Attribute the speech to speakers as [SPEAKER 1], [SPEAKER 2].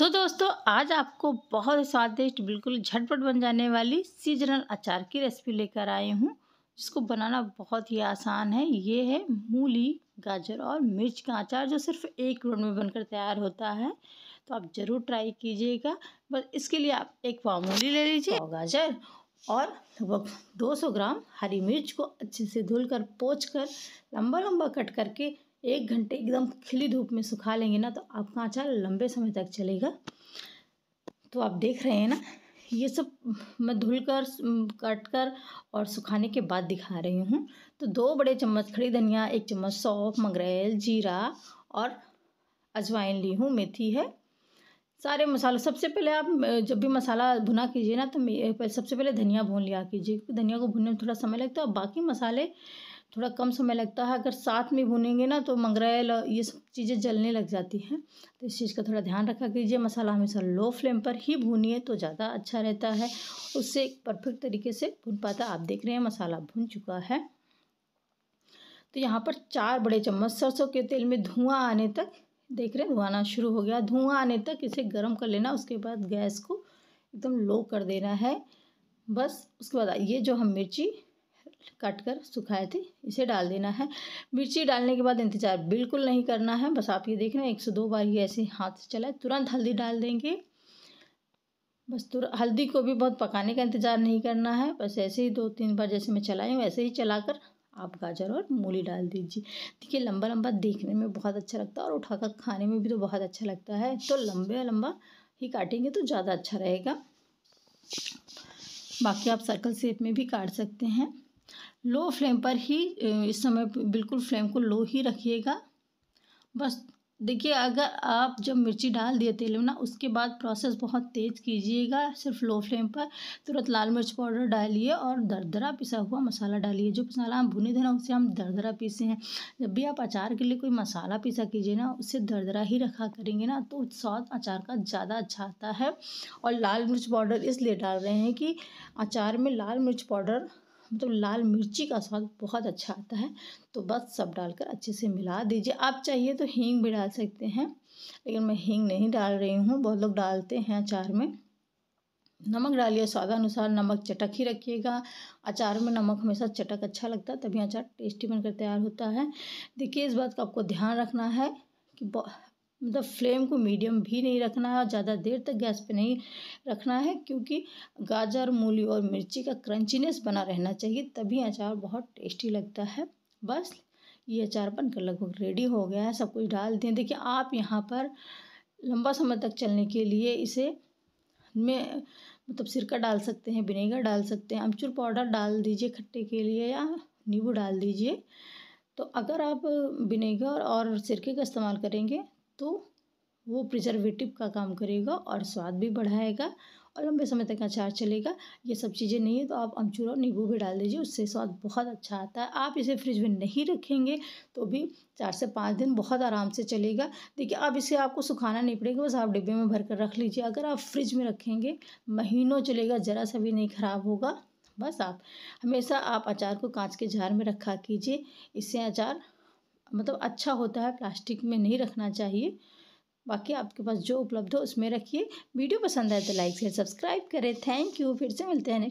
[SPEAKER 1] तो दोस्तों आज आपको बहुत स्वादिष्ट बिल्कुल झटपट बन जाने वाली सीजनल अचार की रेसिपी लेकर आई हूँ जिसको बनाना बहुत ही आसान है ये है मूली गाजर और मिर्च का अचार जो सिर्फ एक मिनट में बनकर तैयार होता है तो आप ज़रूर ट्राई कीजिएगा बस इसके लिए आप एक पाव मूली ले लीजिए पाव गाजर और लगभग 200 ग्राम हरी मिर्च को अच्छे से धुलकर कर लंबा लंबा कट करके एक घंटे एकदम खिली धूप में सुखा लेंगे ना तो आपका अचार लंबे समय तक चलेगा तो आप देख रहे हैं ना ये सब मैं धुल कर कट कर और सुखाने के बाद दिखा रही हूँ तो दो बड़े चम्मच खड़ी धनिया एक चम्मच सौंफ मंगरेल जीरा और अजवाइन ली हूँ मेथी है सारे मसाले सबसे पहले आप जब भी मसाला भुना कीजिए ना तो सबसे पहले धनिया भून लिया कीजिए क्योंकि धनिया को भुनने में थोड़ा समय लगता है और बाकी मसाले थोड़ा कम समय लगता है अगर साथ में भुनेंगे ना तो मंगरेल ये सब चीज़ें जलने लग जाती हैं तो इस चीज़ का थोड़ा ध्यान रखा कीजिए मसाला हमेशा लो फ्लेम पर ही भूनिए तो ज़्यादा अच्छा रहता है उससे एक परफेक्ट तरीके से भुन पाता आप देख रहे हैं मसाला भुन चुका है तो यहाँ पर चार बड़े चम्मच सरसों के तेल में धुआँ आने तक देख रहे हैं धुआं शुरू हो गया धुआँ आने तक इसे गर्म कर लेना उसके बाद गैस को एकदम लो कर देना है बस उसके बाद ये जो हम मिर्ची काट कर सुखाए थे इसे डाल देना है मिर्ची डालने के बाद इंतज़ार बिल्कुल नहीं करना है बस आप ये देख रहे हैं एक से दो बार ये ऐसे हाथ से चलाए तुरंत हल्दी डाल देंगे बस तुरंत हल्दी को भी बहुत पकाने का इंतज़ार नहीं करना है बस ऐसे ही दो तीन बार जैसे मैं चलाई हूँ ऐसे ही चलाकर आप गाजर और मूली डाल दीजिए देखिए लंबा लंबा देखने में बहुत अच्छा लगता है और उठाकर खाने में भी तो बहुत अच्छा लगता है तो लंबे लंबा ही काटेंगे तो ज़्यादा अच्छा रहेगा बाकी आप सर्कल शेप में भी काट सकते हैं लो फ्लेम पर ही इस समय बिल्कुल फ्लेम को लो ही रखिएगा बस देखिए अगर आप जब मिर्ची डाल दिए तेल में ना उसके बाद प्रोसेस बहुत तेज़ कीजिएगा सिर्फ लो फ्लेम पर तुरंत लाल मिर्च पाउडर डालिए और दरदरा पिसा हुआ मसाला डालिए जो मसाला हम भुने थे ना उसे हम दरदरा पीसे हैं जब भी आप अचार के लिए कोई मसाला पीसा कीजिए ना उसे दरदरा ही रखा करेंगे ना तो स्वाद अचार का ज़्यादा अच्छा आता है और लाल मिर्च पाउडर इसलिए डाल रहे हैं कि अचार में लाल मिर्च पाउडर मतलब लाल मिर्ची का स्वाद बहुत अच्छा आता है तो बस सब डालकर अच्छे से मिला दीजिए आप चाहिए तो हींग भी डाल सकते हैं लेकिन मैं हींग नहीं डाल रही हूँ बहुत लोग डालते हैं अचार में नमक डालिए स्वादानुसार नमक चटक ही रखिएगा अचार में नमक हमेशा चटक अच्छा लगता है तभी अचार टेस्टी बनकर तैयार होता है देखिए इस बात का आपको ध्यान रखना है कि मतलब फ्लेम को मीडियम भी नहीं रखना है और ज़्यादा देर तक गैस पे नहीं रखना है क्योंकि गाजर मूली और मिर्ची का क्रंचीनेस बना रहना चाहिए तभी अचार बहुत टेस्टी लगता है बस ये अचार बनकर लगभग रेडी हो गया है सब कुछ डाल दिए देखिए आप यहाँ पर लंबा समय तक चलने के लिए इसे में मतलब सिरका डाल सकते हैं विनेगर डाल सकते हैं अमचूर पाउडर डाल दीजिए खट्टे के लिए या नींबू डाल दीजिए तो अगर आप विनेगर और सिरके का इस्तेमाल करेंगे तो वो प्रिजर्वेटिव का काम करेगा और स्वाद भी बढ़ाएगा और लंबे समय तक अचार चलेगा ये सब चीज़ें नहीं है तो आप अमचूर और नींबू भी डाल दीजिए उससे स्वाद बहुत अच्छा आता है आप इसे फ्रिज में नहीं रखेंगे तो भी चार से पाँच दिन बहुत आराम से चलेगा देखिए अब इसे आपको सुखाना नहीं पड़ेगा बस आप डिब्बे में भर कर रख लीजिए अगर आप फ्रिज में रखेंगे महीनों चलेगा ज़रा सा भी नहीं ख़राब होगा बस आप हमेशा आप अचार को कांच के जार में रखा कीजिए इससे अचार मतलब अच्छा होता है प्लास्टिक में नहीं रखना चाहिए बाकी आपके पास जो उपलब्ध हो उसमें रखिए वीडियो पसंद आए तो लाइक शेयर सब्सक्राइब करें थैंक यू फिर से मिलते हैं